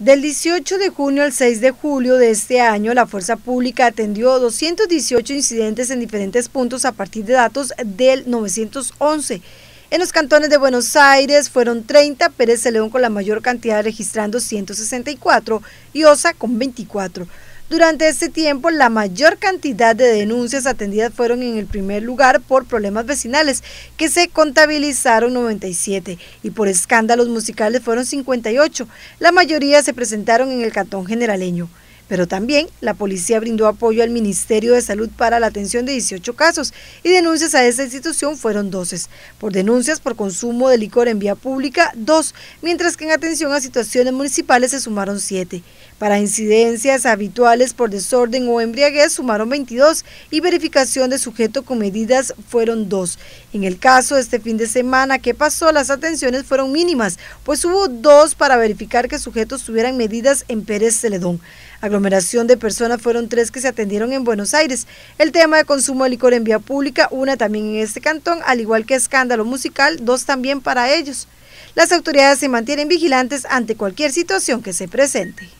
Del 18 de junio al 6 de julio de este año, la Fuerza Pública atendió 218 incidentes en diferentes puntos a partir de datos del 911. En los cantones de Buenos Aires fueron 30, Pérez León con la mayor cantidad registrando 164 y Osa con 24. Durante este tiempo, la mayor cantidad de denuncias atendidas fueron en el primer lugar por problemas vecinales, que se contabilizaron 97, y por escándalos musicales fueron 58. La mayoría se presentaron en el Cantón Generaleño. Pero también la policía brindó apoyo al Ministerio de Salud para la atención de 18 casos y denuncias a esa institución fueron 12. Por denuncias por consumo de licor en vía pública, 2, mientras que en atención a situaciones municipales se sumaron 7. Para incidencias habituales por desorden o embriaguez sumaron 22 y verificación de sujeto con medidas fueron 2. En el caso de este fin de semana que pasó, las atenciones fueron mínimas, pues hubo dos para verificar que sujetos tuvieran medidas en Pérez Celedón aglomeración de personas fueron tres que se atendieron en Buenos Aires. El tema de consumo de licor en vía pública, una también en este cantón, al igual que escándalo musical, dos también para ellos. Las autoridades se mantienen vigilantes ante cualquier situación que se presente.